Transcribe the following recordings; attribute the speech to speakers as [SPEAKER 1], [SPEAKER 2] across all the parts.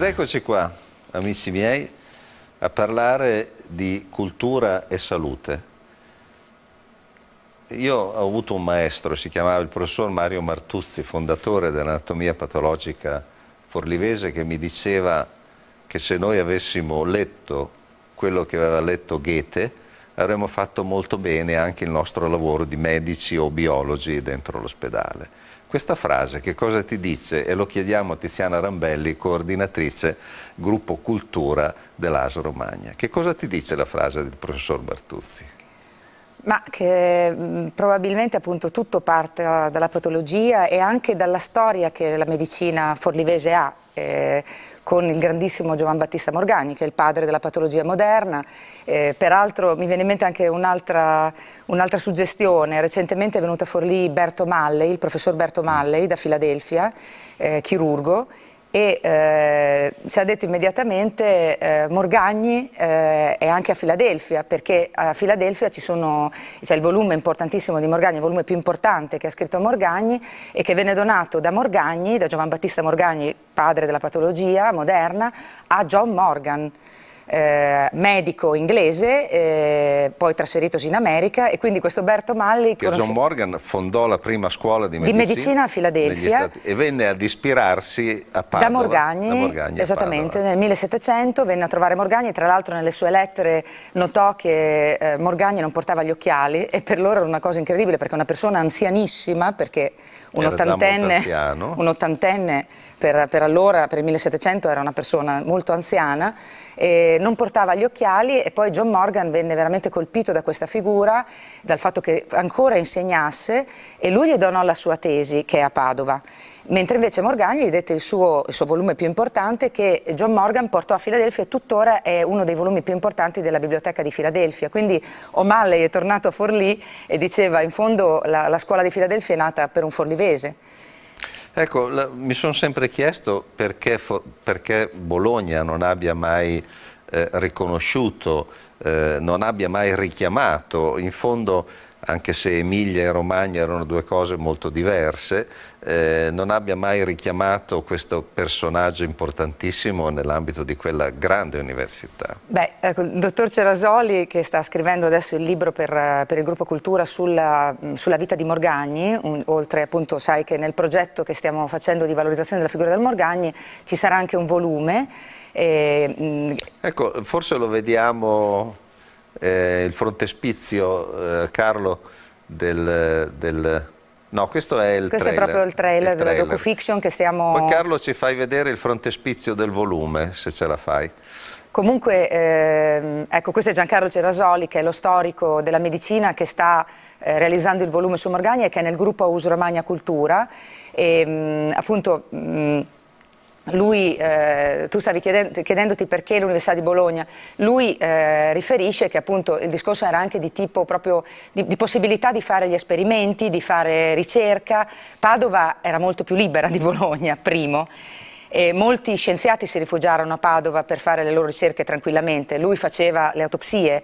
[SPEAKER 1] Ed eccoci qua, amici miei, a parlare di cultura e salute. Io ho avuto un maestro, si chiamava il professor Mario Martuzzi, fondatore dell'anatomia patologica forlivese, che mi diceva che se noi avessimo letto quello che aveva letto Goethe, avremmo fatto molto bene anche il nostro lavoro di medici o biologi dentro l'ospedale. Questa frase che cosa ti dice? E lo chiediamo a Tiziana Rambelli, coordinatrice gruppo cultura dell'AS Romagna. Che cosa ti dice la frase del professor Bartuzzi?
[SPEAKER 2] Ma che mm, probabilmente appunto tutto parte eh, dalla patologia e anche dalla storia che la medicina forlivese ha, eh, con il grandissimo Giovan Battista Morgagni, che è il padre della patologia moderna. Eh, peraltro mi viene in mente anche un'altra, un suggestione. Recentemente è venuto fuori lì Berto Malley, il professor Berto Malley da Filadelfia, eh, chirurgo, e eh, ci ha detto immediatamente eh, Morgagni eh, è anche a Filadelfia perché a Filadelfia c'è cioè il volume importantissimo di Morgagni, il volume più importante che ha scritto Morgagni e che venne donato da Morgagni, da Giovan Battista Morgagni, padre della patologia moderna, a John Morgan eh, medico inglese, eh, poi trasferitosi in America e quindi questo Berto Malli... Che conosce... John
[SPEAKER 1] Morgan fondò la prima scuola di medicina, di medicina
[SPEAKER 2] a Filadelfia
[SPEAKER 1] e venne ad ispirarsi a Padova. Da Morgagni, da Morgagni esattamente,
[SPEAKER 2] nel 1700 venne a trovare Morgagni, tra l'altro nelle sue lettere notò che eh, Morgagni non portava gli occhiali e per loro era una cosa incredibile perché una persona anzianissima, perché un ottantenne, un ottantenne per, per allora, per il 1700, era una persona molto anziana, non portava gli occhiali e poi John Morgan venne veramente colpito da questa figura, dal fatto che ancora insegnasse e lui gli donò la sua tesi che è a Padova. Mentre invece Morgagni gli dette il suo, il suo volume più importante che John Morgan portò a Filadelfia e tuttora è uno dei volumi più importanti della biblioteca di Filadelfia. Quindi O'Malley è tornato a Forlì e diceva in fondo la, la scuola di Filadelfia è nata per un forlivese.
[SPEAKER 1] Ecco, la, mi sono sempre chiesto perché, perché, Bologna non abbia mai eh, riconosciuto, eh, non abbia mai richiamato, in fondo anche se Emilia e Romagna erano due cose molto diverse, eh, non abbia mai richiamato questo personaggio importantissimo nell'ambito di quella grande università.
[SPEAKER 2] Beh, ecco, il dottor Cerasoli che sta scrivendo adesso il libro per, per il gruppo Cultura sulla, sulla vita di Morgagni, un, oltre appunto sai che nel progetto che stiamo facendo di valorizzazione della figura del Morgagni ci sarà anche un volume. E, mm,
[SPEAKER 1] ecco, forse lo vediamo eh, il frontespizio, eh, Carlo, del, del, No, questo è il questo trailer. è proprio il trailer, il trailer. della
[SPEAKER 2] docufiction che stiamo... Poi
[SPEAKER 1] Carlo ci fai vedere il frontespizio del volume, se ce la fai.
[SPEAKER 2] Comunque, ehm, ecco, questo è Giancarlo Cerasoli, che è lo storico della medicina che sta eh, realizzando il volume su Morgagna e che è nel gruppo Us Romagna Cultura. E, ehm, mh, appunto... Mh, mm, lui, eh, tu stavi chiedendo, chiedendoti perché l'Università di Bologna, lui eh, riferisce che appunto il discorso era anche di tipo proprio di, di, possibilità di fare gli esperimenti, di fare ricerca. Padova era molto più libera di Bologna, primo. E molti scienziati si rifugiarono a Padova per fare le loro ricerche tranquillamente. Lui faceva le autopsie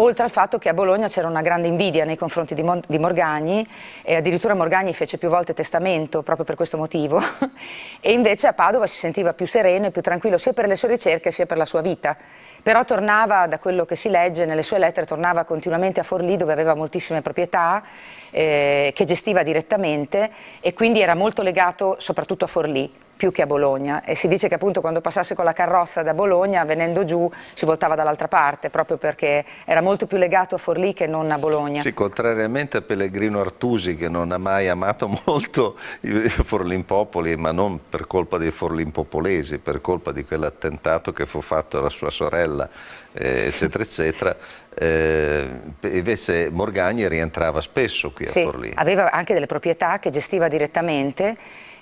[SPEAKER 2] oltre al fatto che a Bologna c'era una grande invidia nei confronti di, Mon di Morgagni e addirittura Morgagni fece più volte testamento proprio per questo motivo e invece a Padova si sentiva più sereno e più tranquillo sia per le sue ricerche sia per la sua vita però tornava da quello che si legge nelle sue lettere tornava continuamente a Forlì dove aveva moltissime proprietà eh, che gestiva direttamente e quindi era molto legato soprattutto a Forlì più che a Bologna e si dice che appunto quando passasse con la carrozza da Bologna venendo giù si voltava dall'altra parte proprio perché era molto più legato a Forlì che non a Bologna. Sì,
[SPEAKER 1] contrariamente a Pellegrino Artusi che non ha mai amato molto i Forlimpopoli ma non per colpa dei Forlimpopolesi, per colpa di quell'attentato che fu fatto alla sua sorella eh, eccetera eccetera eh, invece Morgagni rientrava spesso qui a sì, Forlì
[SPEAKER 2] aveva anche delle proprietà che gestiva direttamente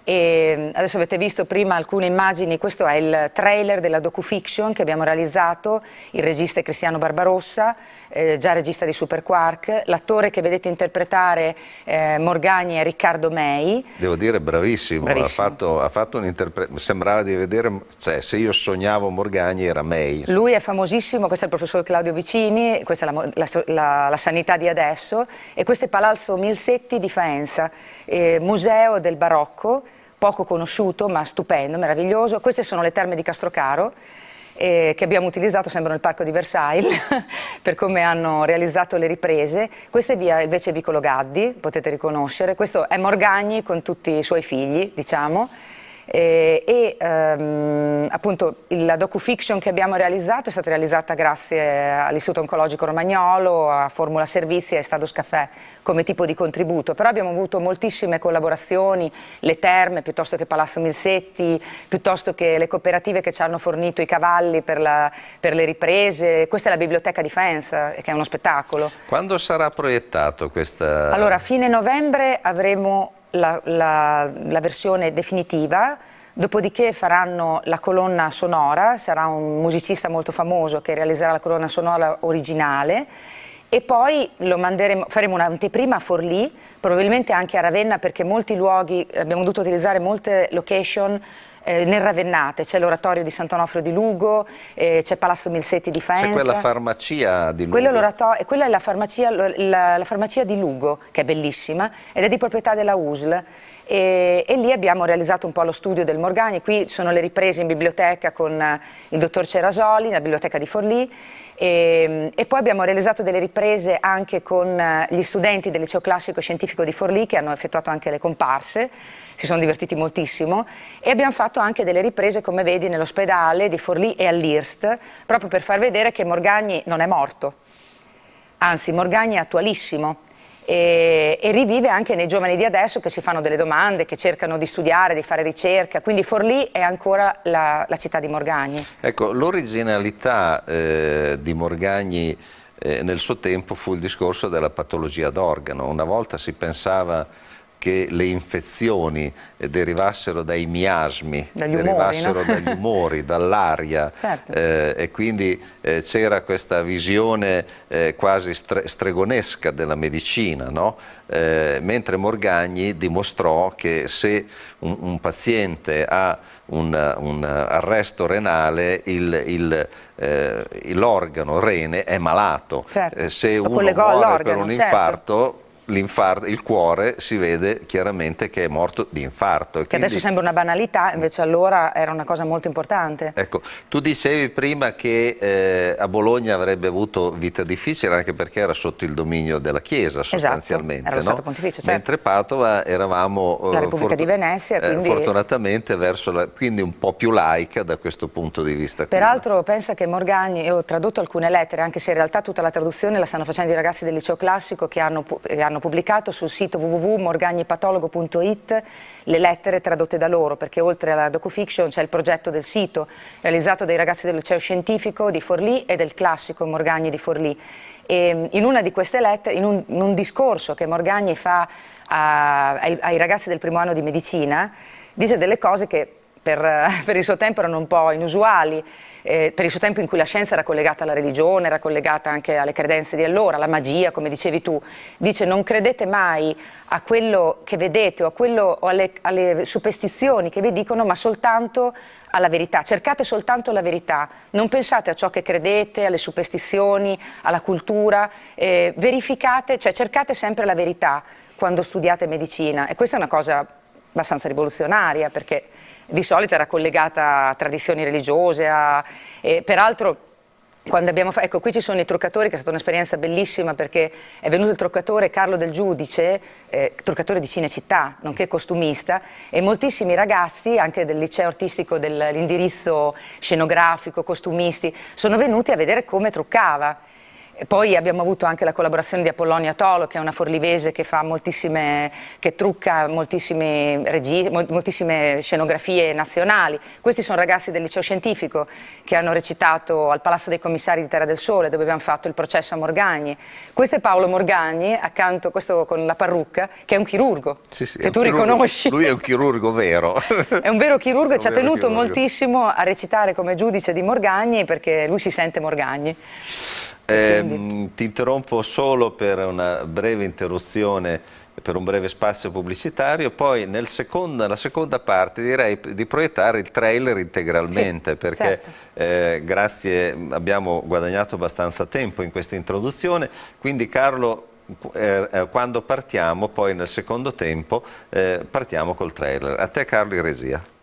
[SPEAKER 2] e adesso avete visto prima alcune immagini, questo è il trailer della docufiction che abbiamo realizzato, il regista è Cristiano Barbarossa, eh, già regista di Super Quark, l'attore che vedete interpretare eh, Morgagni è Riccardo Mei.
[SPEAKER 1] Devo dire bravissimo, bravissimo. ha fatto, ha fatto sembrava di vedere, cioè se io sognavo Morgagni era Mei.
[SPEAKER 2] Lui è famosissimo, questo è il professor Claudio Vicini, questa è la, la, la, la sanità di adesso e questo è Palazzo Milsetti di Faenza, eh, museo del barocco poco conosciuto ma stupendo, meraviglioso. Queste sono le terme di Castrocaro eh, che abbiamo utilizzato, sembrano nel parco di Versailles, per come hanno realizzato le riprese. Questa è via, invece Vicolo Gaddi, potete riconoscere. Questo è Morgagni con tutti i suoi figli, diciamo e, eh, e ehm, appunto la docufiction che abbiamo realizzato è stata realizzata grazie all'Istituto Oncologico Romagnolo, a Formula Servizi e a Stados Caffè come tipo di contributo, però abbiamo avuto moltissime collaborazioni, le terme piuttosto che Palazzo Milsetti, piuttosto che le cooperative che ci hanno fornito i cavalli per, la, per le riprese, questa è la biblioteca di Fans eh, che è uno spettacolo.
[SPEAKER 1] Quando sarà proiettato questa... Allora,
[SPEAKER 2] a fine novembre avremo la, la, la versione definitiva, dopodiché faranno la colonna sonora, sarà un musicista molto famoso che realizzerà la colonna sonora originale e poi faremo un'anteprima a Forlì, probabilmente anche a Ravenna perché molti luoghi, abbiamo dovuto utilizzare molte location eh, nel Ravennate c'è l'oratorio di Sant'Onofrio di Lugo, eh, c'è Palazzo Milsetti di Faenza. C'è quella
[SPEAKER 1] farmacia di Lugo. È
[SPEAKER 2] eh, quella è la farmacia, la, la farmacia, di Lugo, che è bellissima, ed è di proprietà della USL. E, e, lì abbiamo realizzato un po' lo studio del Morgagni, qui sono le riprese in biblioteca con eh, il dottor Cerasoli, nella biblioteca di Forlì e, ehm, e, poi abbiamo realizzato delle riprese anche con eh, gli studenti del liceo classico scientifico di Forlì che hanno effettuato anche le comparse, si sono divertiti moltissimo e abbiamo fatto anche delle riprese come vedi nell'ospedale di Forlì e all'Irst proprio per far vedere che Morgagni non è morto, anzi Morgagni è attualissimo e, e, rivive anche nei giovani di adesso che si fanno delle domande, che cercano di studiare, di fare ricerca, quindi Forlì è ancora la, la città di Morgagni.
[SPEAKER 1] Ecco, l'originalità eh, di Morgagni eh, nel suo tempo fu il discorso della patologia d'organo, una volta si pensava che le infezioni eh, derivassero dai miasmi, dagli derivassero umori, no? dagli umori, dall'aria certo. eh, e quindi eh, c'era questa visione eh, quasi stre stregonesca della medicina, no? Eh, mentre Morgagni dimostrò che se un, un paziente ha un, un, arresto renale, eh, l'organo rene è malato, certo. se uno muore per un certo. infarto il cuore si vede chiaramente che è morto di infarto. Che quindi... adesso
[SPEAKER 2] sembra una banalità, invece allora era una cosa molto importante.
[SPEAKER 1] Ecco, tu dicevi prima che eh, a Bologna avrebbe avuto vita difficile anche perché era sotto il dominio della Chiesa esatto, sostanzialmente. Esatto, era lo Stato Pontificio, certo. Mentre Padova eravamo... Eh, la Repubblica di
[SPEAKER 2] Venezia, eh, quindi... Eh,
[SPEAKER 1] fortunatamente verso la... quindi un po' più laica da questo punto di vista. Peraltro
[SPEAKER 2] qui. pensa che Morgagni, io ho tradotto alcune lettere, anche se in realtà tutta la traduzione la stanno facendo i ragazzi del liceo classico che hanno, che hanno hanno pubblicato sul sito www.morgagnipatologo.it le lettere tradotte da loro, perché oltre alla docufiction c'è il progetto del sito realizzato dai ragazzi del liceo scientifico di Forlì e del classico Morgagni di Forlì. E mm, in una di queste lettere, in un, in un discorso che Morgagni fa a, ai, ai ragazzi del primo anno di medicina, dice delle cose che per, per, il suo tempo erano un po' inusuali, eh, per il suo tempo in cui la scienza era collegata alla religione, era collegata anche alle credenze di allora, alla magia, come dicevi tu. Dice non credete mai a quello che vedete o, quello, o alle, alle superstizioni che vi dicono, ma soltanto alla verità. Cercate soltanto la verità, non pensate a ciò che credete, alle superstizioni, alla cultura, eh, verificate, cioè cercate sempre la verità quando studiate medicina e questa è una cosa abbastanza rivoluzionaria perché di solito era collegata a tradizioni religiose, a, e peraltro quando abbiamo fatto. ecco qui ci sono i truccatori che è stata un'esperienza bellissima perché è venuto il truccatore Carlo Del Giudice, eh, truccatore di Cinecittà, nonché costumista e moltissimi ragazzi anche del liceo artistico dell'indirizzo scenografico, costumisti, sono venuti a vedere come truccava e poi abbiamo avuto anche la collaborazione di Apollonia Tolo, che è una forlivese che, che trucca moltissime, moltissime, scenografie nazionali. Questi sono ragazzi del liceo scientifico che hanno recitato al Palazzo dei Commissari di Terra del Sole, dove abbiamo fatto il processo a Morgagni. Questo è Paolo Morgagni, accanto, questo con la parrucca, che è un chirurgo,
[SPEAKER 1] sì, sì, che tu chirurgo, riconosci. Lui è un chirurgo vero.
[SPEAKER 2] è un vero chirurgo e ci ha tenuto chirurgo. moltissimo a recitare come giudice di Morgagni perché lui si sente Morgagni.
[SPEAKER 1] Eh, ti interrompo solo per una breve interruzione, per un breve spazio pubblicitario, poi seconda, nella seconda parte direi di proiettare il trailer integralmente, sì, perché certo. eh, grazie abbiamo guadagnato abbastanza tempo in questa introduzione, quindi Carlo eh, eh, quando partiamo poi nel secondo tempo eh, partiamo col trailer. A te Carlo Iresia. regia.